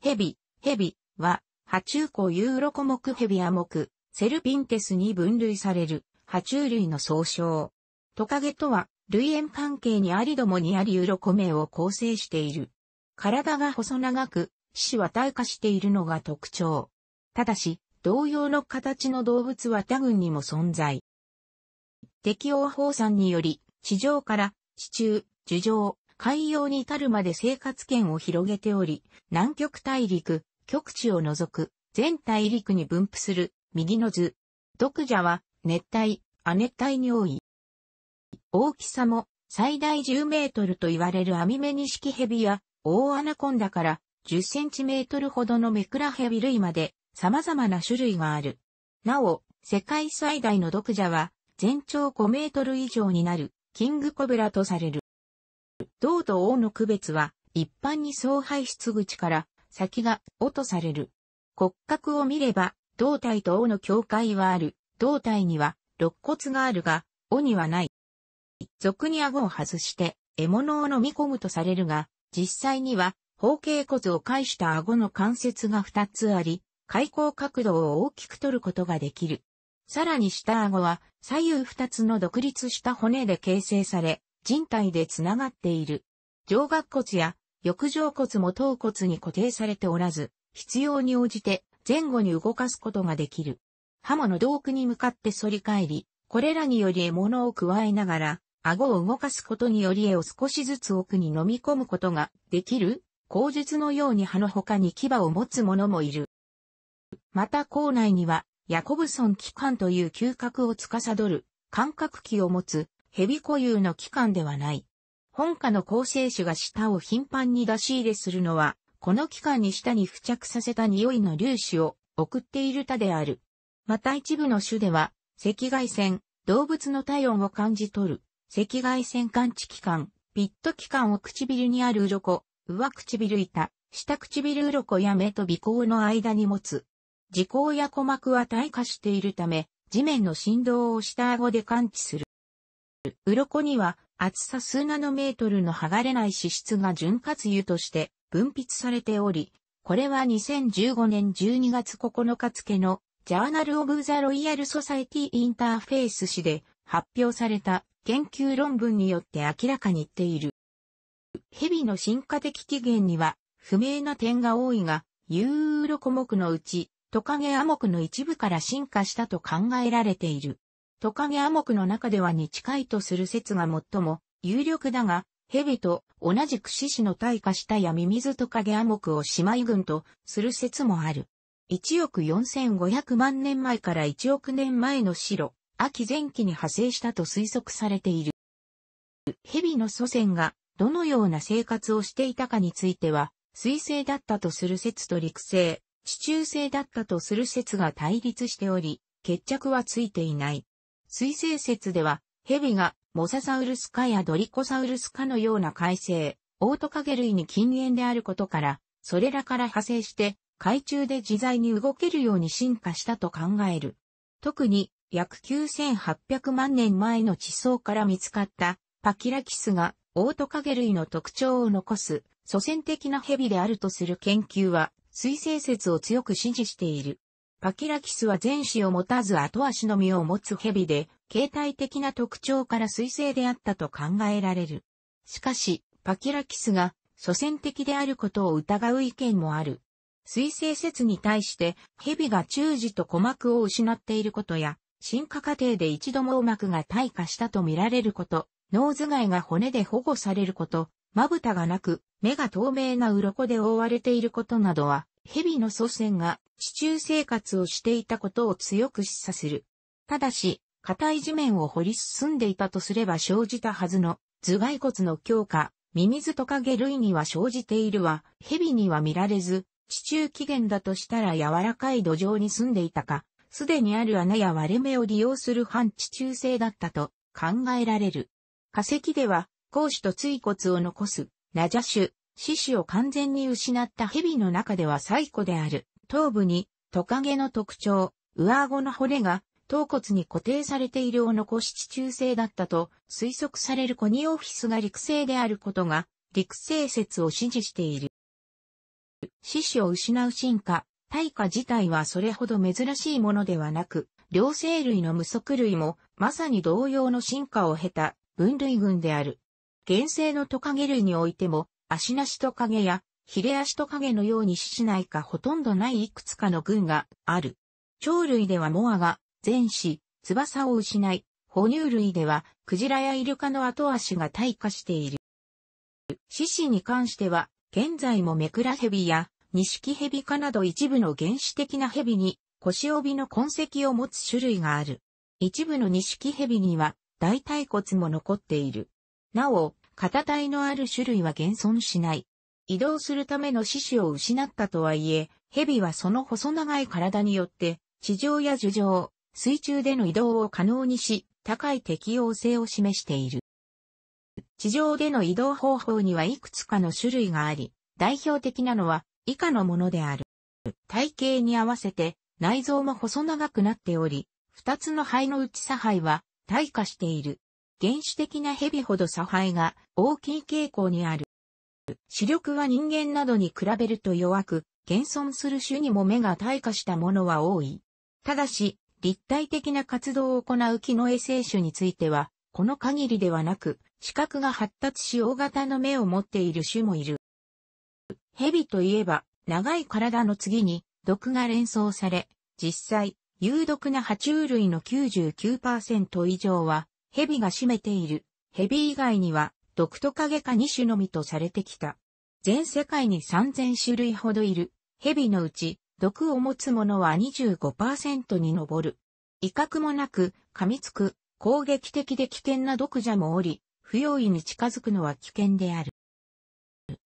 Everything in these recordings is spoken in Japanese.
ヘビ、ヘビは、爬虫綱ユーロコ目ヘビア目、セルピンテスに分類される、爬虫類の総称。トカゲとは、類縁関係にありどもにありユーロコ名を構成している。体が細長く、四肢は退化しているのが特徴。ただし、同様の形の動物は他群にも存在。適応放散により、地上から地中、樹上、海洋に至るまで生活圏を広げており、南極大陸、極地を除く、全大陸に分布する、右の図。毒蛇は、熱帯、亜熱帯に多い。大きさも、最大10メートルと言われる網目ニシキヘビや、大アナコンダから、10センチメートルほどのメクラヘビ類まで、様々な種類がある。なお、世界最大の毒蛇は、全長5メートル以上になる、キングコブラとされる。銅と王の区別は、一般に総排出口から先が落とされる。骨格を見れば、胴体と王の境界はある。胴体には肋骨があるが、尾にはない。俗に顎を外して、獲物を飲み込むとされるが、実際には、方形骨を介した顎の関節が2つあり、開口角度を大きく取ることができる。さらに下顎は左右2つの独立した骨で形成され、人体でつながっている。上顎骨や翼状骨も頭骨に固定されておらず、必要に応じて前後に動かすことができる。刃物道具に向かって反り返り、これらにより獲物を加えながら、顎を動かすことにより絵を少しずつ奥に飲み込むことができる、口述のように歯の他に牙を持つ者もいる。また校内には、ヤコブソン機関という嗅覚を司る、感覚器を持つ蛇固有の器官ではない。本家の構成種が舌を頻繁に出し入れするのは、この器官に舌に付着させた匂いの粒子を送っている他である。また一部の種では、赤外線、動物の体温を感じ取る、赤外線感知器官、ピット器官を唇にある鱗、上唇板、下唇鱗や目と鼻孔の間に持つ。耳孔や鼓膜は退化しているため、地面の振動を下顎で感知する。る。鱗には厚さ数ナノメートルの剥がれない脂質が潤滑油として分泌されており、これは2015年12月9日付のジャーナル・オブ・ザ・ロイヤル・ソサエティ・インターフェイス誌で発表された研究論文によって明らかに言っている。蛇の進化的起源には不明な点が多いが、ユーロコ目のうちトカゲア目の一部から進化したと考えられている。トカゲアモクの中ではに近いとする説が最も有力だが、蛇と同じく獅子の退化したヤミミズトカゲアモクを姉妹群とする説もある。1億4500万年前から1億年前の白、秋前期に派生したと推測されている。蛇の祖先がどのような生活をしていたかについては、水星だったとする説と陸星、地中星だったとする説が対立しており、決着はついていない。水星説では、蛇がモササウルス科やドリコサウルス科のような海生、オートカゲ類に禁煙であることから、それらから派生して、海中で自在に動けるように進化したと考える。特に、約9800万年前の地層から見つかったパキラキスがオートカゲ類の特徴を残す祖先的な蛇であるとする研究は、水星説を強く支持している。パキラキスは前肢を持たず後足の実を持つ蛇で、形態的な特徴から彗星であったと考えられる。しかし、パキラキスが祖先的であることを疑う意見もある。水星説に対して、蛇が中耳と鼓膜を失っていることや、進化過程で一度網膜が退化したと見られること、脳頭蓋が骨で保護されること、まぶたがなく、目が透明な鱗で覆われていることなどは、蛇の祖先が地中生活をしていたことを強く示唆する。ただし、硬い地面を掘り進んでいたとすれば生じたはずの頭蓋骨の強化、ミミズトカゲ類には生じているは、蛇には見られず、地中起源だとしたら柔らかい土壌に住んでいたか、すでにある穴や割れ目を利用する反地中性だったと考えられる。化石では、甲子と椎骨を残す、ナジャ種、獅子を完全に失った蛇の中では最古である。頭部にトカゲの特徴、上顎の骨が頭骨に固定されているを残し地中性だったと推測されるコニオフィスが陸生であることが陸生説を支持している。獅子を失う進化、対価自体はそれほど珍しいものではなく、両生類の無足類もまさに同様の進化を経た分類群である。原生のトカゲ類においても足なしトカゲや、ヒレ足トカゲのように死しないかほとんどないいくつかの群がある。鳥類ではモアが、全死、翼を失い、哺乳類では、クジラやイルカの後足が退化している。獅子に関しては、現在もメクラヘビや、ニシキヘビ科など一部の原始的なヘビに、腰帯の痕跡を持つ種類がある。一部のニシキヘビには、大腿骨も残っている。なお、型体のある種類は現存しない。移動するための四肢を失ったとはいえ、蛇はその細長い体によって、地上や樹上、水中での移動を可能にし、高い適応性を示している。地上での移動方法にはいくつかの種類があり、代表的なのは以下のものである。体型に合わせて内臓も細長くなっており、二つの肺の内差肺は退化している。原始的な蛇ほど差配が大きい傾向にある。視力は人間などに比べると弱く、現存する種にも目が退化したものは多い。ただし、立体的な活動を行う木の衛生種については、この限りではなく、視覚が発達し大型の目を持っている種もいる。蛇といえば、長い体の次に毒が連想され、実際、有毒な爬虫類の99%以上は蛇が占めている。蛇以外には、毒トカゲか2種のみとされてきた。全世界に3000種類ほどいる。蛇のうち、毒を持つものは25%に上る。威嚇もなく、噛みつく、攻撃的で危険な毒蛇もおり、不用意に近づくのは危険である。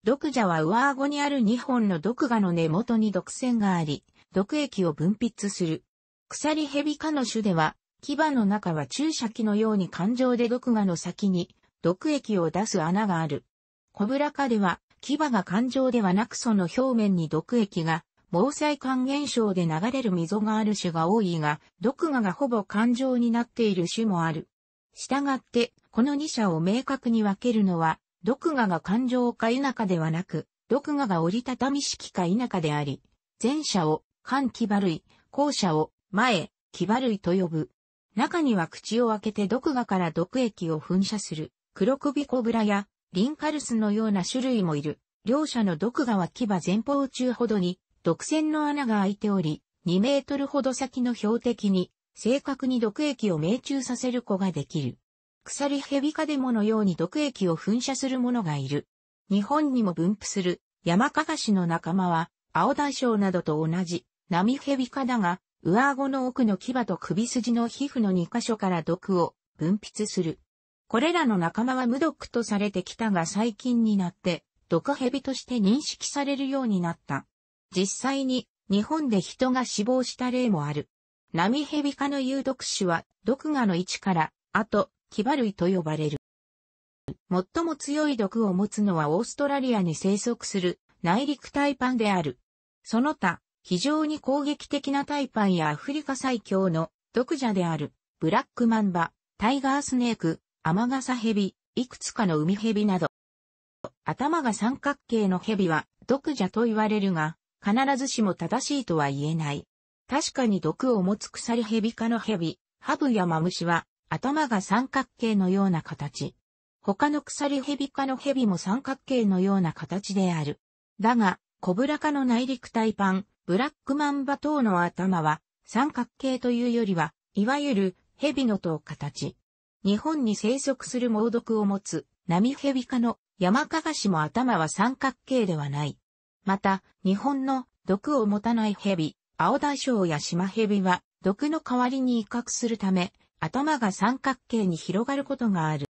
毒蛇は上顎にある2本の毒牙の根元に毒腺があり、毒液を分泌する。鎖蛇科の種では、牙の中は注射器のように感情で毒牙の先に毒液を出す穴がある。コブラ科では牙が感情ではなくその表面に毒液が毛細管現象で流れる溝がある種が多いが、毒牙がほぼ感情になっている種もある。したがって、この2者を明確に分けるのは、毒牙が感情か否かではなく、毒牙が折りたたみ式か否かであり、前者を、反牙類、後者を、前、牙類と呼ぶ。中には口を開けて毒牙から毒液を噴射する、黒首コブラや、リンカルスのような種類もいる。両者の毒牙は牙前方中ほどに、毒栓の穴が開いており、2メートルほど先の標的に、正確に毒液を命中させる子ができる。鎖蛇カデモのように毒液を噴射する者がいる。日本にも分布する山かがしの仲間は、青大将などと同じ、波ヘビカだが、上顎の奥の牙と首筋の皮膚の2箇所から毒を分泌する。これらの仲間は無毒とされてきたが最近になって毒蛇として認識されるようになった。実際に日本で人が死亡した例もある。ナミヘビ科の有毒種は毒牙の位置から、あと、牙類と呼ばれる。最も強い毒を持つのはオーストラリアに生息する内陸タイパンである。その他、非常に攻撃的なタイパンやアフリカ最強の毒蛇である、ブラックマンバ、タイガースネーク、アマガサヘビ、いくつかの海ヘビなど。頭が三角形のヘビは毒蛇と言われるが、必ずしも正しいとは言えない。確かに毒を持つ鎖ヘビ科のヘビ、ハブやマムシは頭が三角形のような形。他の鎖ヘビ科のヘビも三角形のような形である。だが、コブラ科の内陸タイパン、ブラックマンバ等の頭は三角形というよりは、いわゆる蛇の頭形。日本に生息する猛毒を持つナミヘビ科の山カガシも頭は三角形ではない。また、日本の毒を持たない蛇、青大将や島蛇は毒の代わりに威嚇するため、頭が三角形に広がることがある。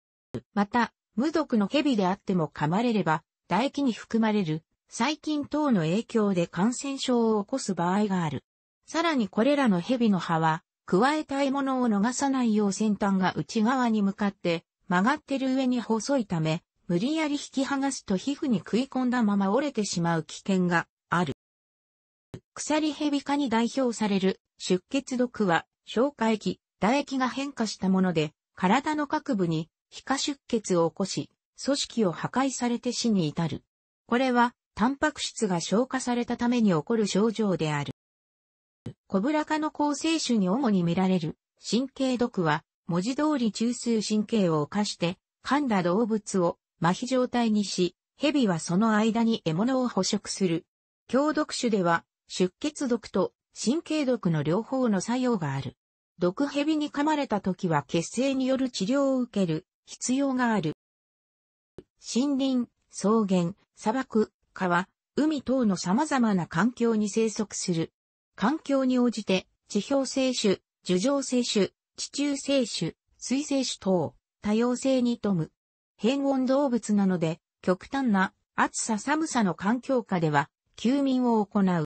また、無毒の蛇であっても噛まれれば、唾液に含まれる細菌等の影響で感染症を起こす場合がある。さらにこれらの蛇の歯は、加えた獲物を逃さないよう先端が内側に向かって曲がってる上に細いため、無理やり引き剥がすと皮膚に食い込んだまま折れてしまう危険がある。鎖蛇科に代表される出血毒は消化液、唾液が変化したもので、体の各部に皮下出血を起こし、組織を破壊されて死に至る。これはタンパク質が消化されたために起こる症状である。コブラ科の構成種に主に見られる神経毒は文字通り中枢神経を犯して噛んだ動物を麻痺状態にし、蛇はその間に獲物を捕食する。強毒種では出血毒と神経毒の両方の作用がある。毒蛇に噛まれた時は血清による治療を受ける必要がある。森林、草原、砂漠、蚊は、海等の様々な環境に生息する。環境に応じて、地表生種、樹上生種、地中生種、水生種等、多様性に富む。変温動物なので、極端な暑さ寒さの環境下では、休眠を行う。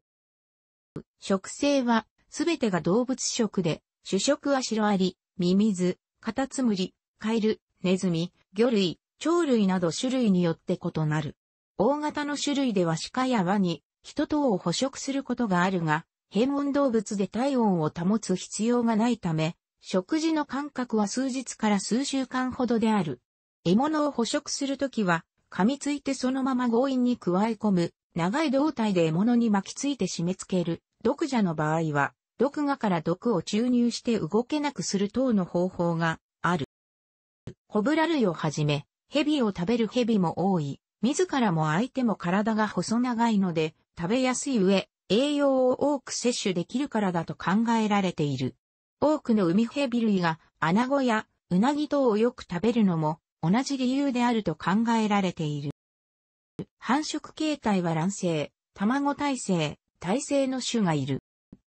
食性は、すべてが動物食で、主食はシロアリ、ミミズ、カタツムリ、カエル、ネズミ、魚類、鳥類など種類によって異なる。大型の種類では鹿やワニ、人等を捕食することがあるが、変温動物で体温を保つ必要がないため、食事の間隔は数日から数週間ほどである。獲物を捕食するときは、噛みついてそのまま強引に加え込む、長い胴体で獲物に巻きついて締め付ける、毒蛇の場合は、毒牙から毒を注入して動けなくする等の方法がある。コブラ類をはじめ、蛇を食べる蛇も多い。自らも相手も体が細長いので、食べやすい上、栄養を多く摂取できるからだと考えられている。多くの海蛇類が、アナゴやウナギ等をよく食べるのも、同じ理由であると考えられている。繁殖形態は卵生、卵体性、体性の種がいる。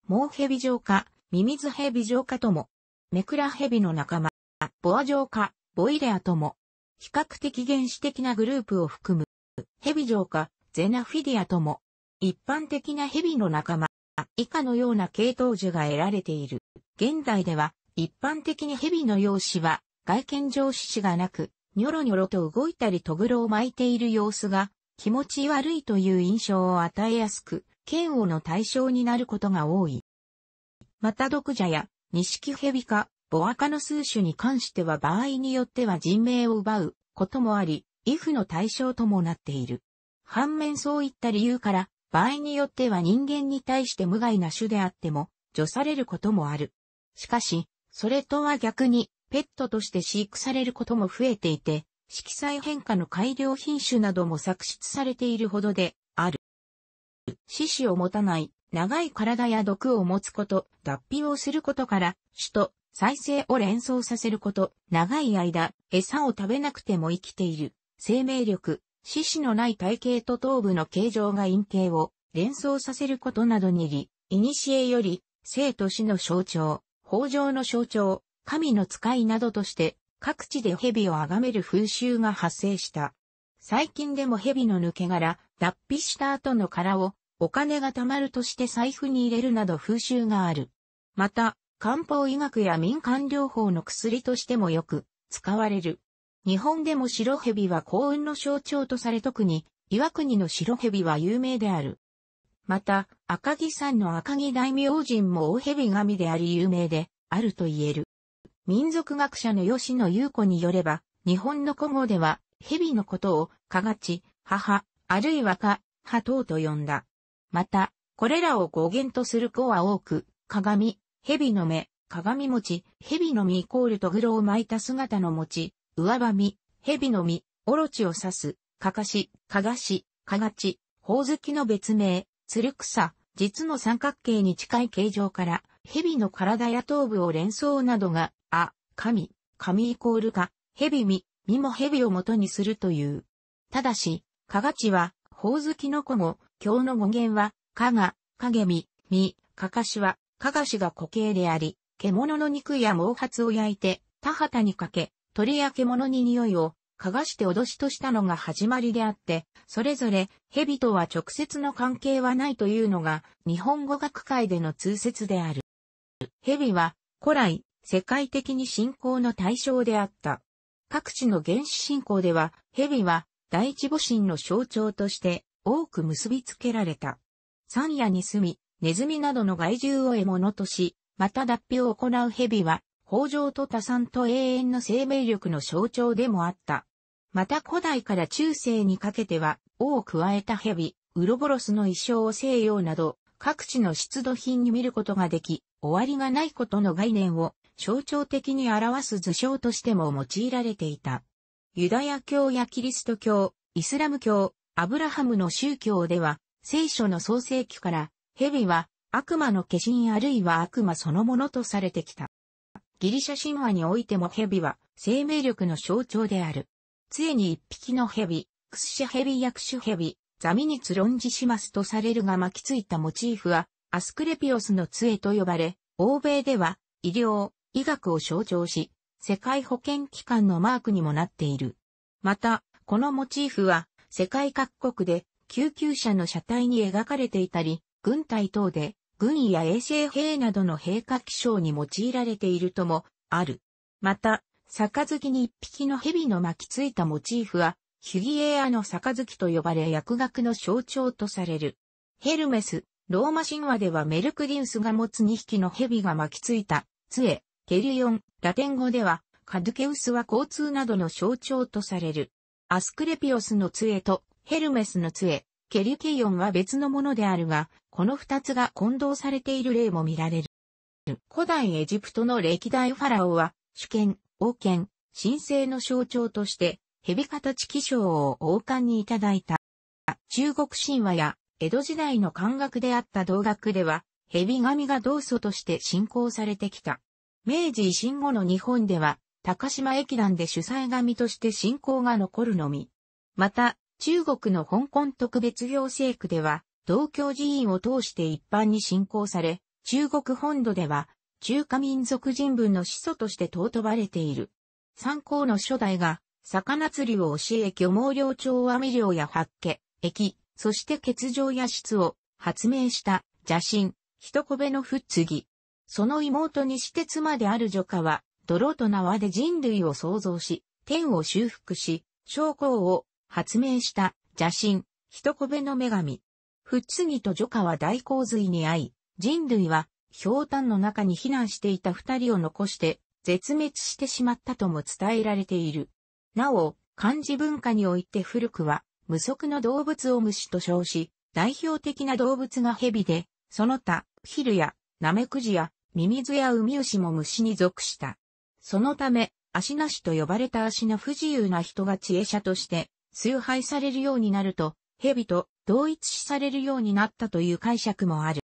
毛蛇状か、ミミズ蛇状かとも、メクラ蛇の仲間、ボア状か、ボイレアとも、比較的原始的なグループを含む、ヘビ状か、ゼナフィディアとも、一般的なヘビの仲間、以下のような系統樹が得られている。現代では、一般的にヘビの容姿は、外見上四肢がなく、ニョロニョロと動いたりトグロを巻いている様子が、気持ち悪いという印象を与えやすく、嫌悪の対象になることが多い。また毒蛇や、ニシキヘビか、ボアの数種に関しては場合によっては人命を奪うこともあり、イフの対象ともなっている。反面そういった理由から、場合によっては人間に対して無害な種であっても、除されることもある。しかし、それとは逆に、ペットとして飼育されることも増えていて、色彩変化の改良品種なども作出されているほどで、ある。四肢を持たない、長い体や毒を持つこと、脱皮をすることから、種と再生を連想させること、長い間、餌を食べなくても生きている、生命力、死死のない体型と頭部の形状が陰形を連想させることなどにり、古より、生と死の象徴、法上の象徴、神の使いなどとして、各地で蛇を崇める風習が発生した。最近でも蛇の抜け殻、脱皮した後の殻を、お金が貯まるとして財布に入れるなど風習がある。また、漢方医学や民間療法の薬としてもよく使われる。日本でも白蛇は幸運の象徴とされ特に、岩国の白蛇は有名である。また、赤城山の赤城大明神も大蛇神であり有名で、あると言える。民族学者の吉野優子によれば、日本の古語では、蛇のことを、かがち、母、あるいはか、はとうと呼んだ。また、これらを語源とする子は多く、鏡、蛇の目、鏡餅、蛇の実イコールとぐろを巻いた姿の餅、上ばみ、蛇の実、おろちを刺す、かかし、かがし、かがち、ほおずきの別名、つる草、実の三角形に近い形状から、蛇の体や頭部を連想などが、あ、神、神イコールか、蛇身、身も蛇を元にするという。ただし、かがちは、ほおずきの子語、日の語源は、かが、げみ、み、かかしは、かがしが固形であり、獣の肉や毛髪を焼いて、田畑にかけ、鳥や獣に匂いを、かがして脅しとしたのが始まりであって、それぞれ蛇とは直接の関係はないというのが日本語学会での通説である。蛇は古来世界的に信仰の対象であった。各地の原始信仰では蛇は第一母神の象徴として多く結びつけられた。山野に住み、ネズミなどの害獣を獲物とし、また脱皮を行う蛇は、豊穣と多産と永遠の生命力の象徴でもあった。また古代から中世にかけては、王を加えた蛇、ウロボロスの一生を西洋など、各地の出土品に見ることができ、終わりがないことの概念を象徴的に表す図章としても用いられていた。ユダヤ教やキリスト教、イスラム教、アブラハムの宗教では、聖書の創世記から蛇は悪魔の化身あるいは悪魔そのものとされてきた。ギリシャ神話においても蛇は生命力の象徴である。杖に一匹の蛇、クスシャヘビ薬種蛇、ザミニツロンジシマスとされるが巻きついたモチーフは、アスクレピオスの杖と呼ばれ、欧米では医療、医学を象徴し、世界保健機関のマークにもなっている。また、このモチーフは世界各国で救急車の車体に描かれていたり、軍隊等で、軍医や衛生兵などの兵科気象に用いられているとも、ある。また、杯に一匹の蛇の巻きついたモチーフは、ヒュギエアの杯と呼ばれ薬学の象徴とされる。ヘルメス、ローマ神話ではメルクリウスが持つ2匹の蛇が巻きついた、杖、ケリオン、ラテン語では、カドケウスは交通などの象徴とされる。アスクレピオスの杖とヘルメスの杖、ケリュケイオンは別のものであるが、この二つが混同されている例も見られる。古代エジプトの歴代ファラオは、主権、王権、神聖の象徴として、蛇形気象を王冠にいただいた。中国神話や江戸時代の漢学であった道学では、蛇神が道祖として信仰されてきた。明治維新後の日本では、高島駅団で主催神として信仰が残るのみ。また、中国の香港特別行政区では、同教寺院を通して一般に信仰され、中国本土では、中華民族人文の始祖として尊ばれている。参考の初代が、魚釣りを教え漁網漁調網漁や発家、液、そして欠場や質を発明した邪神、一コベのふっつぎ。その妹にして妻である女家は、泥と縄で人類を創造し、天を修復し、将校を発明した邪神、一コベの女神。ふっつぎとジョカは大洪水に遭い、人類は氷炭の中に避難していた二人を残して絶滅してしまったとも伝えられている。なお、漢字文化において古くは、無足の動物を虫と称し、代表的な動物が蛇で、その他、ヒルや、ナメクジや、ミミズやウミウシも虫に属した。そのため、足なしと呼ばれた足の不自由な人が知恵者として、崇拝されるようになると、蛇と同一視されるようになったという解釈もある。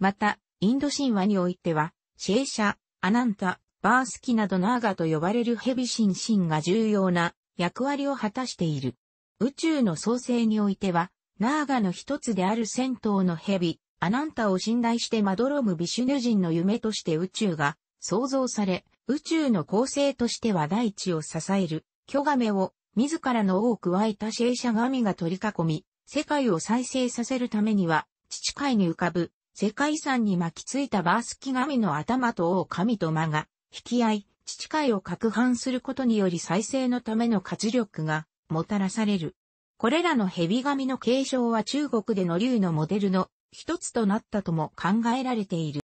また、インド神話においては、シェーシャ、アナンタ、バースキなどナーガと呼ばれる蛇神神が重要な役割を果たしている。宇宙の創生においては、ナーガの一つである戦闘の蛇、アナンタを信頼してまどろむビシュヌ人の夢として宇宙が創造され、宇宙の構成としては大地を支える、巨亀を自らの多く加いた聖者神が取り囲み、世界を再生させるためには、地海に浮かぶ、世界遺産に巻きついたバースキ神の頭と王神と魔が、引き合い、地海を拡拌することにより再生のための活力が、もたらされる。これらの蛇神の継承は中国での竜のモデルの一つとなったとも考えられている。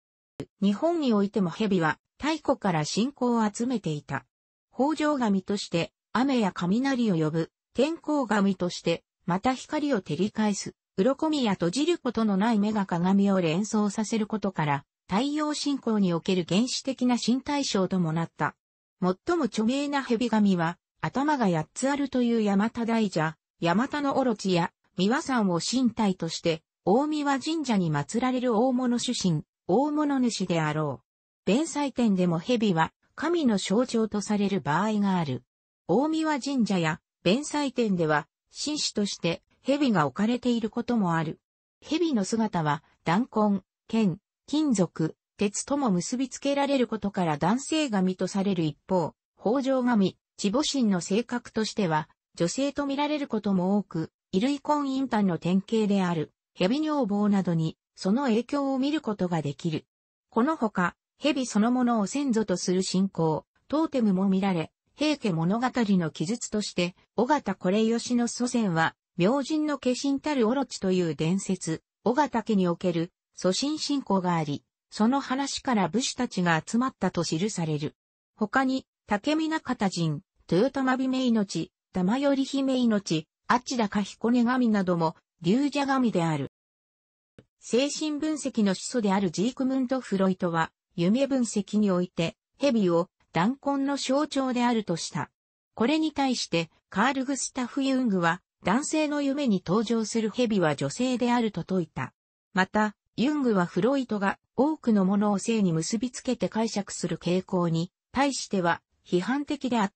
日本においても蛇は太古から信仰を集めていた。北条神として雨や雷を呼ぶ、天候神として、また光を照り返す、鱗や閉じることのない目が鏡を連想させることから、太陽信仰における原始的な新対象ともなった。最も著名な蛇神は、頭が八つあるという山田大蛇、山田のオロチや、三輪山を身体として、大三輪神社に祀られる大物主神、大物主であろう。弁祭典でも蛇は、神の象徴とされる場合がある。大宮神社や弁祭店では、紳士として蛇が置かれていることもある。蛇の姿は、弾痕、剣、金属、鉄とも結びつけられることから男性神とされる一方、北条神、地母神の性格としては、女性と見られることも多く、衣類婚姻般の典型である、蛇女房などに、その影響を見ることができる。このほか、蛇そのものを先祖とする信仰、トーテムも見られ、平家物語の記述として、尾形これ吉の祖先は、明神の化身たるオロチという伝説、尾形家における、祖神信仰があり、その話から武士たちが集まったと記される。他に、竹見中田人、豊玉姫命、玉よ姫命、あちらか彦根神なども、竜蛇神である。精神分析の始祖であるジークムント・フロイトは、夢分析において、蛇を弾根の象徴であるとした。これに対して、カール・グスタフ・ユングは、男性の夢に登場する蛇は女性であると説いた。また、ユングはフロイトが多くのものを性に結びつけて解釈する傾向に対しては批判的であっ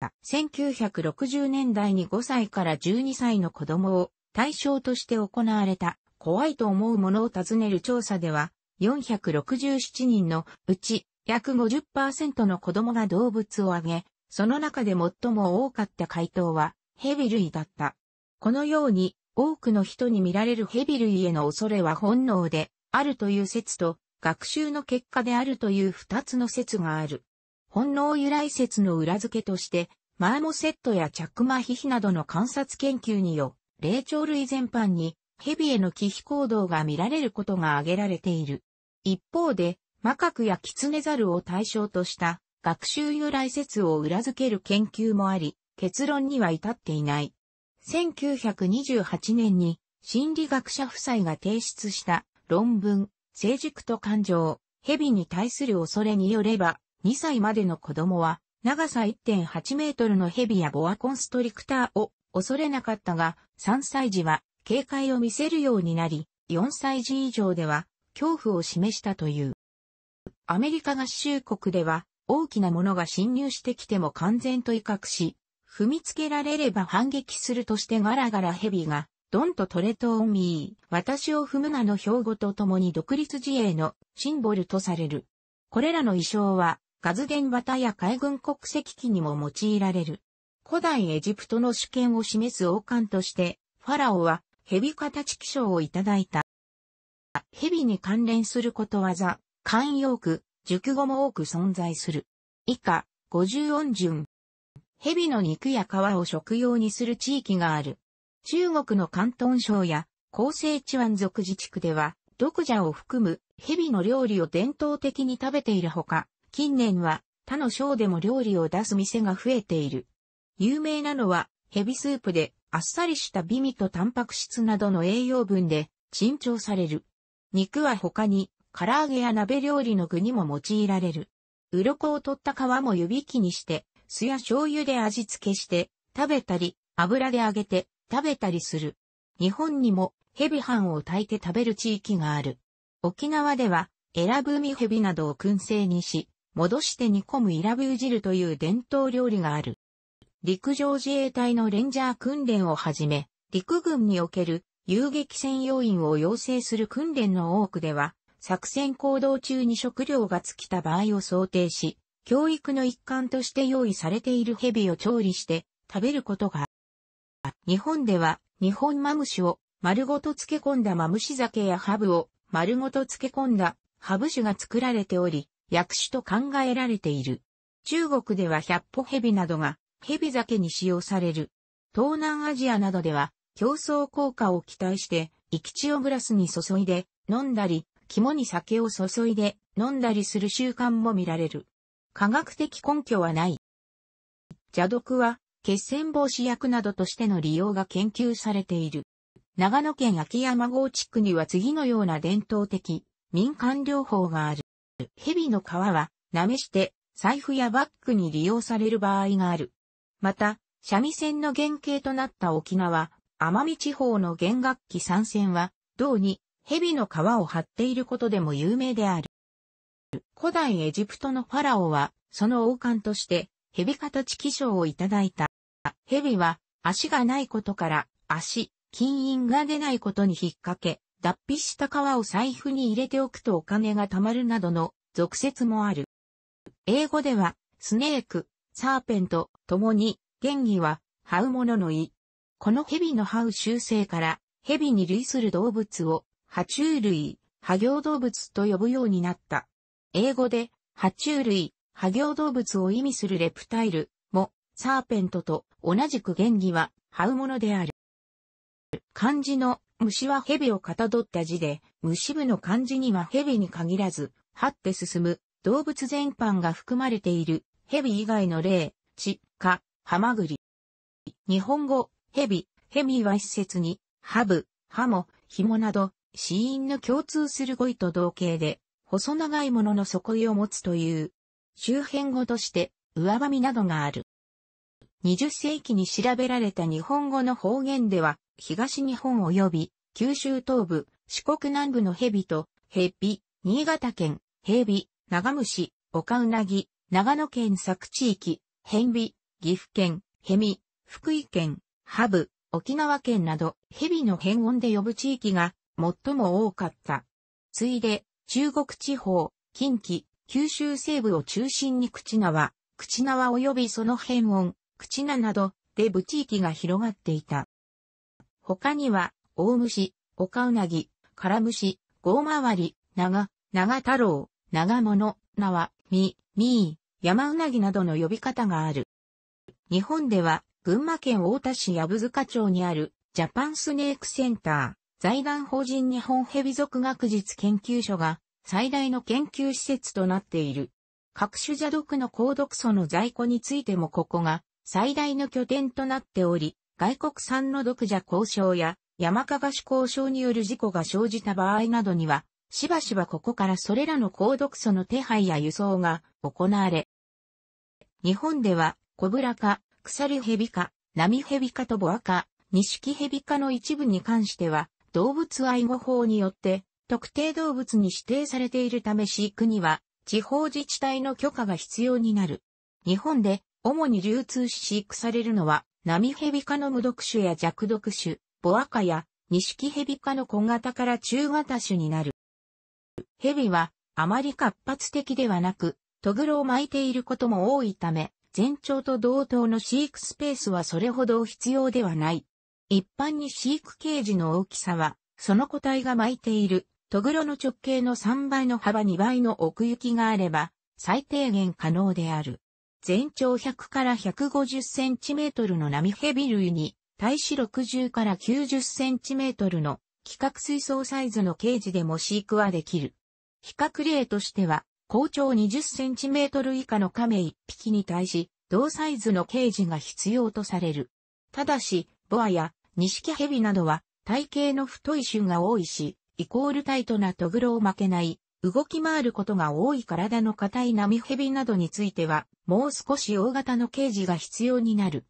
た。1960年代に5歳から12歳の子供を対象として行われた怖いと思うものを尋ねる調査では467人のうち約50%の子供が動物を挙げ、その中で最も多かった回答は、ヘビ類だった。このように、多くの人に見られるヘビ類への恐れは本能で、あるという説と、学習の結果であるという二つの説がある。本能由来説の裏付けとして、マーモセットやチャクマヒヒなどの観察研究によ、霊長類全般にヘビへの忌避行動が見られることが挙げられている。一方で、マカクやキツネザルを対象とした学習由来説を裏付ける研究もあり、結論には至っていない。1928年に心理学者夫妻が提出した論文、成熟と感情、蛇に対する恐れによれば、2歳までの子供は長さ1.8メートルの蛇やボアコンストリクターを恐れなかったが、3歳児は警戒を見せるようになり、4歳児以上では恐怖を示したという。アメリカ合衆国では、大きなものが侵入してきても完全と威嚇し、踏みつけられれば反撃するとしてガラガラ蛇が、ドンとトレトーミー、私を踏むなの標語とともに独立自衛のシンボルとされる。これらの衣装は、ガズンバタや海軍国籍機にも用いられる。古代エジプトの主権を示す王冠として、ファラオは蛇形気象をいただいた。蛇に関連することわざ、慣用句、熟語も多く存在する。以下、五十音順。蛇の肉や皮を食用にする地域がある。中国の広東省や広西地湾族自治区では、毒蛇を含む蛇の料理を伝統的に食べているほか、近年は他の省でも料理を出す店が増えている。有名なのは、蛇スープであっさりした美味とタンパク質などの栄養分で珍重される。肉は他に唐揚げや鍋料理の具にも用いられる。鱗を取った皮も湯引きにして、酢や醤油で味付けして、食べたり、油で揚げて、食べたりする。日本にも、ヘビハンを炊いて食べる地域がある。沖縄では、エラブミヘビなどを燻製にし、戻して煮込むイラブー汁という伝統料理がある。陸上自衛隊のレンジャー訓練をはじめ、陸軍における遊撃戦要員を養成する訓練の多くでは、作戦行動中に食料が尽きた場合を想定し、教育の一環として用意されている蛇を調理して食べることが、日本では日本マムシを丸ごと漬け込んだマムシ酒やハブを丸ごと漬け込んだハブ酒が作られており、薬種と考えられている。中国では百歩蛇などが蛇酒に使用される。東南アジアなどでは競争効果を期待して、生き血をグラスに注いで飲んだり、肝に酒を注いで飲んだりする習慣も見られる。科学的根拠はない。蛇毒は血栓防止薬などとしての利用が研究されている。長野県秋山郷地区には次のような伝統的民間療法がある。蛇の皮は舐めして財布やバッグに利用される場合がある。また、三味線の原型となった沖縄、奄美地方の弦楽器三線は、銅に蛇の皮を張っていることでも有名である。古代エジプトのファラオは、その王冠として、蛇形記章をいただいた。蛇は、足がないことから、足、金印が出ないことに引っ掛け、脱皮した皮を財布に入れておくとお金が貯まるなどの俗説もある。英語では、スネーク、サーペント、ともに、原義は、ハウモノの意。この蛇のハウ習性から、蛇に類する動物を、爬虫類、爬行動物と呼ぶようになった。英語で、爬虫類、爬行動物を意味するレプタイルも、サーペントと同じく原義は、這うものである。漢字の虫は蛇をかたどった字で、虫部の漢字には蛇に限らず、這って進む動物全般が含まれている、蛇以外の例、地、か、ハマグリ。日本語、蛇、蛇は一説に、ハブ、ハモ、紐など、死因の共通する語彙と同型で、細長いものの底意を持つという、周辺語として、上ばみなどがある。20世紀に調べられた日本語の方言では、東日本及び、九州東部、四国南部の蛇と、蛇、新潟県、蛇、長虫、岡うなぎ、長野県佐久地域、ンビ、岐阜県、ヘミ、福井県、ハブ、沖縄県など、蛇の変音で呼ぶ地域が最も多かった。ついで、中国地方、近畿、九州西部を中心に口縄、口縄及びその辺音、口名など、で部地域が広がっていた。他には、大虫、岡うなぎ、唐虫、郷回り、長、長太郎、長物、縄、み、みー、山うなぎなどの呼び方がある。日本では、群馬県太田市矢塚町にあるジャパンスネークセンター、財団法人日本ヘビ属学術研究所が最大の研究施設となっている。各種邪毒の高毒素の在庫についてもここが最大の拠点となっており、外国産の毒蛇交渉や山かがし交渉による事故が生じた場合などには、しばしばここからそれらの高毒素の手配や輸送が行われ、日本ではコブラ科、腐る。ヘビ科、ナミヘビ科とボア科、ニシキヘビ科の一部に関しては、動物愛護法によって、特定動物に指定されているため飼育には、地方自治体の許可が必要になる。日本で、主に流通し飼育されるのは、ナミヘビ科の無毒種や弱毒種、ボア科や、ニシキヘビ科の小型から中型種になる。ヘビは、あまり活発的ではなく、トグロを巻いていることも多いため、全長と同等の飼育スペースはそれほど必要ではない。一般に飼育ケージの大きさは、その個体が巻いている、トグロの直径の3倍の幅2倍の奥行きがあれば、最低限可能である。全長100から150センチメートルの波ヘビ類に、対し60から90センチメートルの規格水槽サイズのケージでも飼育はできる。比較例としては、高長20センチメートル以下の亀1匹に対し、同サイズのケージが必要とされる。ただし、ボアやニシキヘビなどは体型の太い種が多いし、イコールタイトなトグロを負けない、動き回ることが多い体の硬い波ヘビなどについては、もう少し大型のケージが必要になる。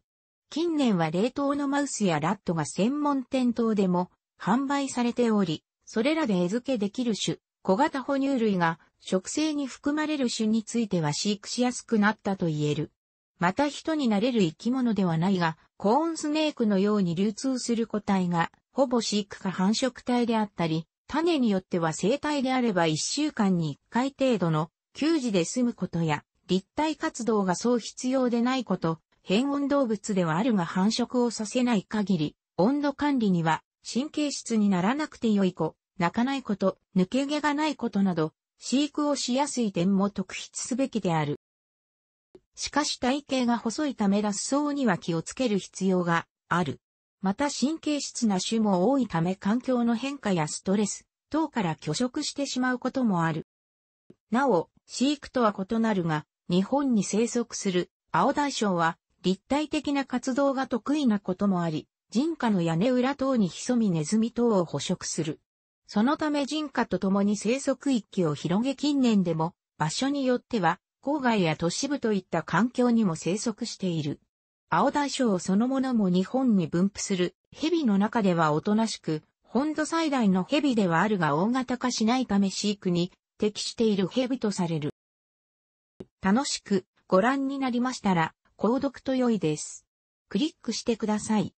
近年は冷凍のマウスやラットが専門店頭でも販売されており、それらで餌付けできる種、小型哺乳類が食生に含まれる種については飼育しやすくなったと言える。また人になれる生き物ではないが、コーンスネークのように流通する個体が、ほぼ飼育か繁殖体であったり、種によっては生体であれば1週間に1回程度の給仕で済むことや、立体活動がそう必要でないこと、変温動物ではあるが繁殖をさせない限り、温度管理には神経質にならなくて良い子、泣かないこと、抜け毛がないことなど、飼育をしやすい点も特筆すべきである。しかし体型が細いため脱走には気をつける必要がある。また神経質な種も多いため環境の変化やストレス等から拒食してしまうこともある。なお、飼育とは異なるが、日本に生息する青大将は立体的な活動が得意なこともあり、人家の屋根裏等に潜みネズミ等を捕食する。そのため人家と共に生息域を広げ近年でも場所によっては郊外や都市部といった環境にも生息している。青大将そのものも日本に分布する蛇の中ではおとなしく、本土最大の蛇ではあるが大型化しないため飼育に適している蛇とされる。楽しくご覧になりましたら、購読と良いです。クリックしてください。